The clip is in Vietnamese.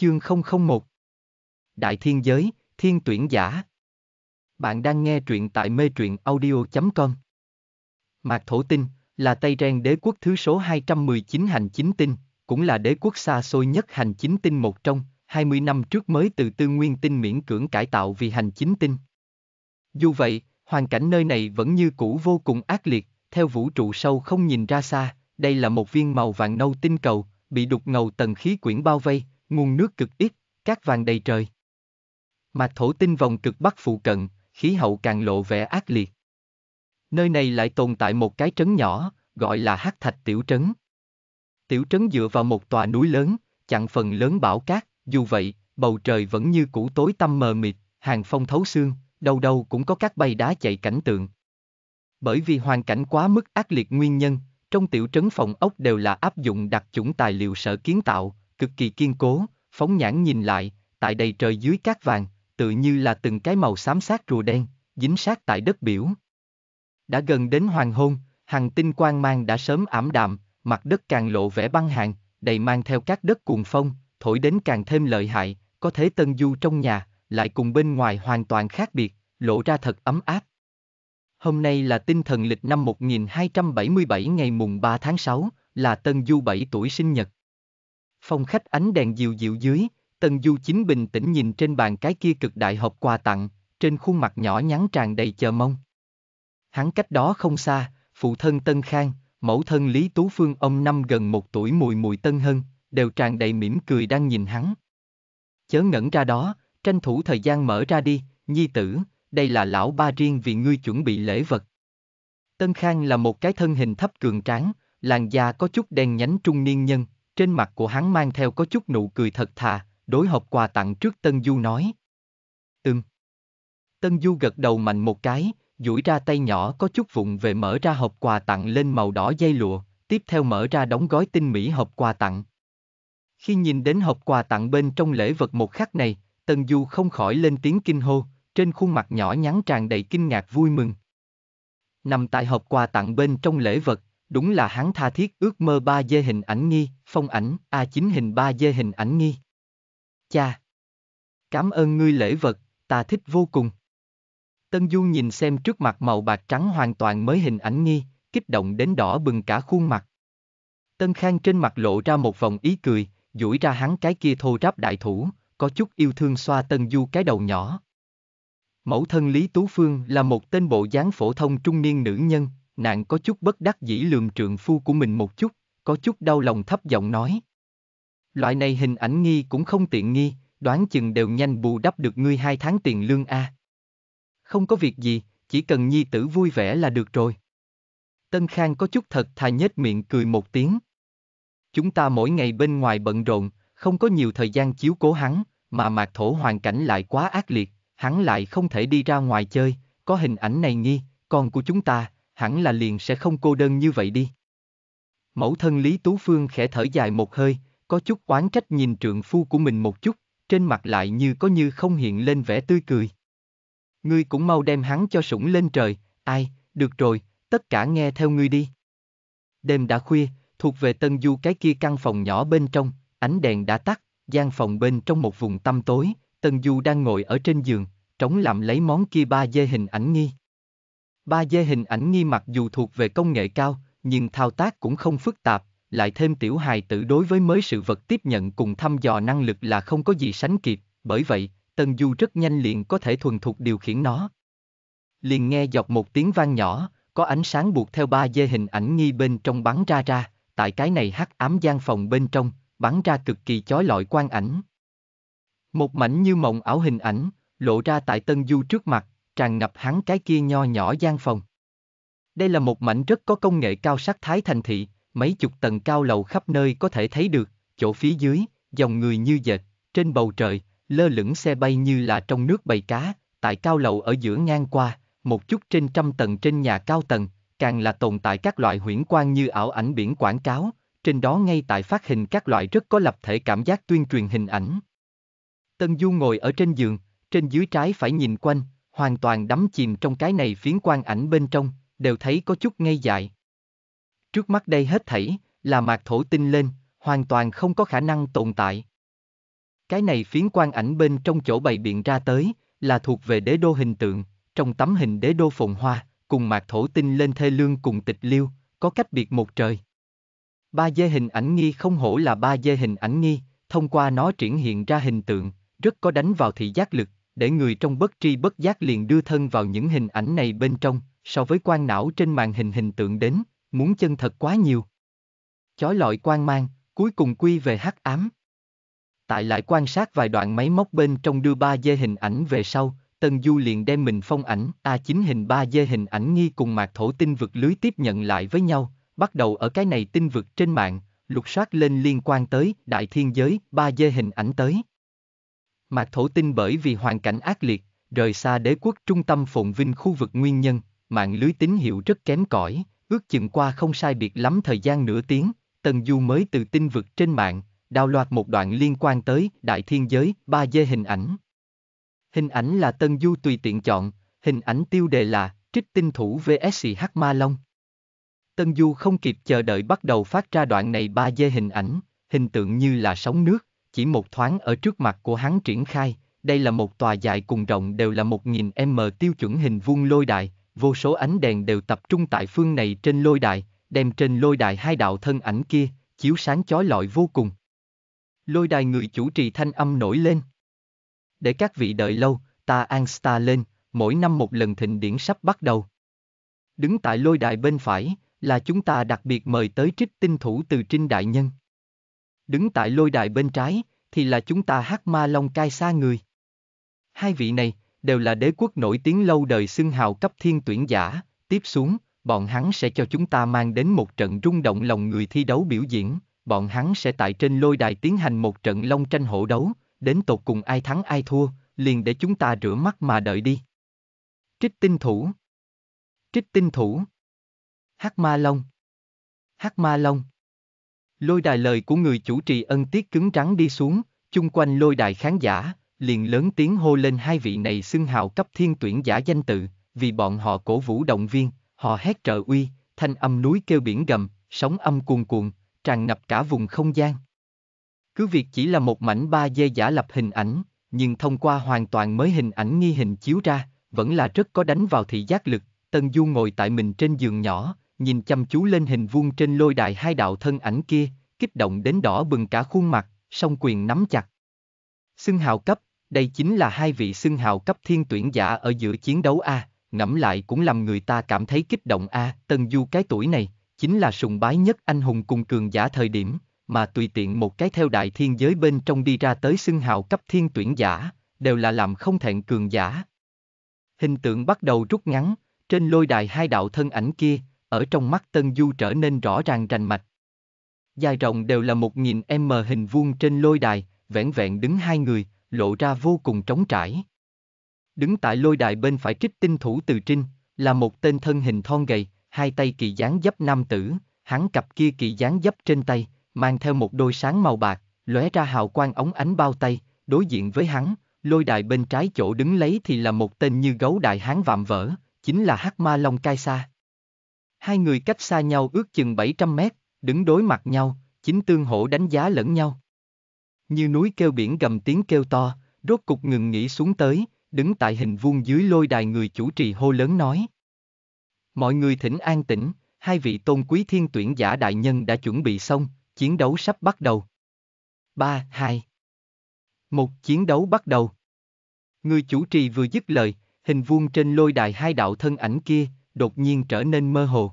Chương 001 Đại Thiên Giới, Thiên Tuyển Giả Bạn đang nghe truyện tại mê truyện audio.com Mạc Thổ Tinh là Tây Ren đế quốc thứ số 219 hành chính tinh, cũng là đế quốc xa xôi nhất hành chính tinh một trong, 20 năm trước mới từ tư nguyên tinh miễn cưỡng cải tạo vì hành chính tinh. Dù vậy, hoàn cảnh nơi này vẫn như cũ vô cùng ác liệt, theo vũ trụ sâu không nhìn ra xa, đây là một viên màu vàng nâu tinh cầu, bị đục ngầu tầng khí quyển bao vây, nguồn nước cực ít, cát vàng đầy trời. Mạc thổ tinh vòng cực bắc phụ cận, khí hậu càng lộ vẻ ác liệt. Nơi này lại tồn tại một cái trấn nhỏ, gọi là Hắc Thạch Tiểu Trấn. Tiểu Trấn dựa vào một tòa núi lớn, chặn phần lớn bão cát, dù vậy, bầu trời vẫn như cũ tối tăm mờ mịt, hàng phong thấu xương, đâu đâu cũng có các bay đá chạy cảnh tượng. Bởi vì hoàn cảnh quá mức ác liệt nguyên nhân, trong tiểu trấn phòng ốc đều là áp dụng đặc chủng tài liệu sở kiến tạo, cực kỳ kiên cố, phóng nhãn nhìn lại, tại đầy trời dưới cát vàng, tự như là từng cái màu xám sát rùa đen, dính sát tại đất biểu. Đã gần đến hoàng hôn, hàng tinh quang mang đã sớm ảm đạm, mặt đất càng lộ vẻ băng hàng, đầy mang theo các đất cuồng phong, thổi đến càng thêm lợi hại, có thế tân du trong nhà, lại cùng bên ngoài hoàn toàn khác biệt, lộ ra thật ấm áp. Hôm nay là tinh thần lịch năm 1277 ngày mùng 3 tháng 6, là tân du 7 tuổi sinh nhật phong khách ánh đèn dịu dịu dưới, Tần Du chính bình tĩnh nhìn trên bàn cái kia cực đại hộp quà tặng, trên khuôn mặt nhỏ nhắn tràn đầy chờ mong. Hắn cách đó không xa, phụ thân Tân Khang, mẫu thân Lý Tú Phương ông năm gần một tuổi mùi mùi Tân Hân, đều tràn đầy mỉm cười đang nhìn hắn. Chớ ngẩn ra đó, tranh thủ thời gian mở ra đi, nhi tử, đây là lão ba riêng vì ngươi chuẩn bị lễ vật. Tân Khang là một cái thân hình thấp cường tráng, làn da có chút đen nhánh trung niên nhân, trên mặt của hắn mang theo có chút nụ cười thật thà, đối hộp quà tặng trước Tân Du nói. Ừm. Tân Du gật đầu mạnh một cái, duỗi ra tay nhỏ có chút vụng về mở ra hộp quà tặng lên màu đỏ dây lụa, tiếp theo mở ra đóng gói tinh mỹ hộp quà tặng. Khi nhìn đến hộp quà tặng bên trong lễ vật một khắc này, Tần Du không khỏi lên tiếng kinh hô, trên khuôn mặt nhỏ nhắn tràn đầy kinh ngạc vui mừng. Nằm tại hộp quà tặng bên trong lễ vật, Đúng là hắn tha thiết ước mơ ba d hình ảnh nghi, phong ảnh, a chính hình ba d hình ảnh nghi. Cha! Cảm ơn ngươi lễ vật, ta thích vô cùng. Tân Du nhìn xem trước mặt màu bạc trắng hoàn toàn mới hình ảnh nghi, kích động đến đỏ bừng cả khuôn mặt. Tân Khang trên mặt lộ ra một vòng ý cười, duỗi ra hắn cái kia thô ráp đại thủ, có chút yêu thương xoa Tân Du cái đầu nhỏ. Mẫu thân Lý Tú Phương là một tên bộ dáng phổ thông trung niên nữ nhân, nàng có chút bất đắc dĩ lường trượng phu của mình một chút, có chút đau lòng thấp giọng nói. Loại này hình ảnh nghi cũng không tiện nghi, đoán chừng đều nhanh bù đắp được ngươi hai tháng tiền lương A. Không có việc gì, chỉ cần nhi tử vui vẻ là được rồi. Tân Khang có chút thật thà nhếch miệng cười một tiếng. Chúng ta mỗi ngày bên ngoài bận rộn, không có nhiều thời gian chiếu cố hắn, mà mạc thổ hoàn cảnh lại quá ác liệt, hắn lại không thể đi ra ngoài chơi, có hình ảnh này nghi, con của chúng ta, hẳn là liền sẽ không cô đơn như vậy đi. Mẫu thân Lý Tú Phương khẽ thở dài một hơi, có chút oán trách nhìn trượng phu của mình một chút, trên mặt lại như có như không hiện lên vẻ tươi cười. Ngươi cũng mau đem hắn cho sủng lên trời, ai, được rồi, tất cả nghe theo ngươi đi. Đêm đã khuya, thuộc về Tân Du cái kia căn phòng nhỏ bên trong, ánh đèn đã tắt, gian phòng bên trong một vùng tăm tối, Tân Du đang ngồi ở trên giường, trống làm lấy món kia ba dê hình ảnh nghi. 3D hình ảnh nghi mặc dù thuộc về công nghệ cao, nhưng thao tác cũng không phức tạp, lại thêm tiểu hài tử đối với mới sự vật tiếp nhận cùng thăm dò năng lực là không có gì sánh kịp, bởi vậy, Tần Du rất nhanh liền có thể thuần thục điều khiển nó. Liền nghe dọc một tiếng vang nhỏ, có ánh sáng buộc theo 3D hình ảnh nghi bên trong bắn ra ra, tại cái này hắc ám gian phòng bên trong, bắn ra cực kỳ chói lọi quang ảnh. Một mảnh như mộng ảo hình ảnh, lộ ra tại Tân Du trước mặt, tràn ngập hắn cái kia nho nhỏ gian phòng. Đây là một mảnh rất có công nghệ cao sắc thái thành thị, mấy chục tầng cao lầu khắp nơi có thể thấy được, chỗ phía dưới, dòng người như dệt, trên bầu trời, lơ lửng xe bay như là trong nước bầy cá, tại cao lầu ở giữa ngang qua, một chút trên trăm tầng trên nhà cao tầng, càng là tồn tại các loại huyễn quang như ảo ảnh biển quảng cáo, trên đó ngay tại phát hình các loại rất có lập thể cảm giác tuyên truyền hình ảnh. Tân Du ngồi ở trên giường, trên dưới trái phải nhìn quanh, hoàn toàn đắm chìm trong cái này phiến quan ảnh bên trong, đều thấy có chút ngây dại. Trước mắt đây hết thảy, là mạc thổ tinh lên, hoàn toàn không có khả năng tồn tại. Cái này phiến quan ảnh bên trong chỗ bày biện ra tới, là thuộc về đế đô hình tượng, trong tấm hình đế đô phồn hoa, cùng mạc thổ tinh lên thê lương cùng tịch liêu, có cách biệt một trời. Ba dê hình ảnh nghi không hổ là ba dê hình ảnh nghi, thông qua nó triển hiện ra hình tượng, rất có đánh vào thị giác lực, để người trong bất tri bất giác liền đưa thân vào những hình ảnh này bên trong, so với quan não trên màn hình hình tượng đến, muốn chân thật quá nhiều. Chói lọi quan mang, cuối cùng quy về hắc ám. Tại lại quan sát vài đoạn máy móc bên trong đưa ba d hình ảnh về sau, Tân Du liền đem mình phong ảnh A9 hình ba d hình ảnh nghi cùng mạc thổ tinh vực lưới tiếp nhận lại với nhau, bắt đầu ở cái này tinh vực trên mạng, lục soát lên liên quan tới đại thiên giới ba d hình ảnh tới mà thổ tinh bởi vì hoàn cảnh ác liệt, rời xa đế quốc trung tâm phồn vinh khu vực nguyên nhân, mạng lưới tín hiệu rất kém cỏi, ước chừng qua không sai biệt lắm thời gian nửa tiếng, Tần Du mới từ tinh vực trên mạng, đào loạt một đoạn liên quan tới Đại Thiên Giới 3D hình ảnh. Hình ảnh là tần Du tùy tiện chọn, hình ảnh tiêu đề là Trích Tinh Thủ vs Hắc Ma Long. tần Du không kịp chờ đợi bắt đầu phát ra đoạn này 3D hình ảnh, hình tượng như là sóng nước, chỉ một thoáng ở trước mặt của hắn triển khai, đây là một tòa dài cùng rộng đều là 1.000 m tiêu chuẩn hình vuông lôi đài, vô số ánh đèn đều tập trung tại phương này trên lôi đài, đem trên lôi đài hai đạo thân ảnh kia, chiếu sáng chói lọi vô cùng. Lôi đài người chủ trì thanh âm nổi lên. Để các vị đợi lâu, ta an star lên, mỗi năm một lần thịnh điển sắp bắt đầu. Đứng tại lôi đài bên phải, là chúng ta đặc biệt mời tới trích tinh thủ từ Trinh Đại Nhân đứng tại lôi đài bên trái, thì là chúng ta hát ma long cai xa người. Hai vị này, đều là đế quốc nổi tiếng lâu đời xưng hào cấp thiên tuyển giả, tiếp xuống, bọn hắn sẽ cho chúng ta mang đến một trận rung động lòng người thi đấu biểu diễn, bọn hắn sẽ tại trên lôi đài tiến hành một trận long tranh hổ đấu, đến tột cùng ai thắng ai thua, liền để chúng ta rửa mắt mà đợi đi. Trích tinh thủ Trích tinh thủ Hắc ma long Hắc ma long Lôi đài lời của người chủ trì ân tiết cứng rắn đi xuống, chung quanh lôi đài khán giả, liền lớn tiếng hô lên hai vị này xưng hào cấp thiên tuyển giả danh tự, vì bọn họ cổ vũ động viên, họ hét trợ uy, thanh âm núi kêu biển gầm, sóng âm cuồn cuộn, tràn ngập cả vùng không gian. Cứ việc chỉ là một mảnh ba d giả lập hình ảnh, nhưng thông qua hoàn toàn mới hình ảnh nghi hình chiếu ra, vẫn là rất có đánh vào thị giác lực, Tân Du ngồi tại mình trên giường nhỏ, nhìn chăm chú lên hình vuông trên lôi đài hai đạo thân ảnh kia, kích động đến đỏ bừng cả khuôn mặt, song quyền nắm chặt. Xưng hào cấp, đây chính là hai vị xưng hào cấp thiên tuyển giả ở giữa chiến đấu A, ngẫm lại cũng làm người ta cảm thấy kích động A, Tần Du cái tuổi này, chính là sùng bái nhất anh hùng cùng cường giả thời điểm, mà tùy tiện một cái theo đại thiên giới bên trong đi ra tới xưng hào cấp thiên tuyển giả, đều là làm không thẹn cường giả. Hình tượng bắt đầu rút ngắn, trên lôi đài hai đạo thân ảnh kia, ở trong mắt Tân Du trở nên rõ ràng rành mạch. Dài rộng đều là một nghìn m hình vuông trên lôi đài, vẻn vẹn đứng hai người, lộ ra vô cùng trống trải. Đứng tại lôi đài bên phải trích tinh thủ từ trinh, là một tên thân hình thon gầy, hai tay kỳ dáng dấp nam tử, hắn cặp kia kỳ dáng dấp trên tay, mang theo một đôi sáng màu bạc, lóe ra hào quang ống ánh bao tay, đối diện với hắn, lôi đài bên trái chỗ đứng lấy thì là một tên như gấu đại hán vạm vỡ, chính là Hắc Ma Long Cai Sa. Hai người cách xa nhau ước chừng 700 mét, đứng đối mặt nhau, chính tương hỗ đánh giá lẫn nhau. Như núi kêu biển gầm tiếng kêu to, rốt cục ngừng nghỉ xuống tới, đứng tại hình vuông dưới lôi đài người chủ trì hô lớn nói. Mọi người thỉnh an tĩnh, hai vị tôn quý thiên tuyển giả đại nhân đã chuẩn bị xong, chiến đấu sắp bắt đầu. 3, 2 Một chiến đấu bắt đầu. Người chủ trì vừa dứt lời, hình vuông trên lôi đài hai đạo thân ảnh kia, đột nhiên trở nên mơ hồ.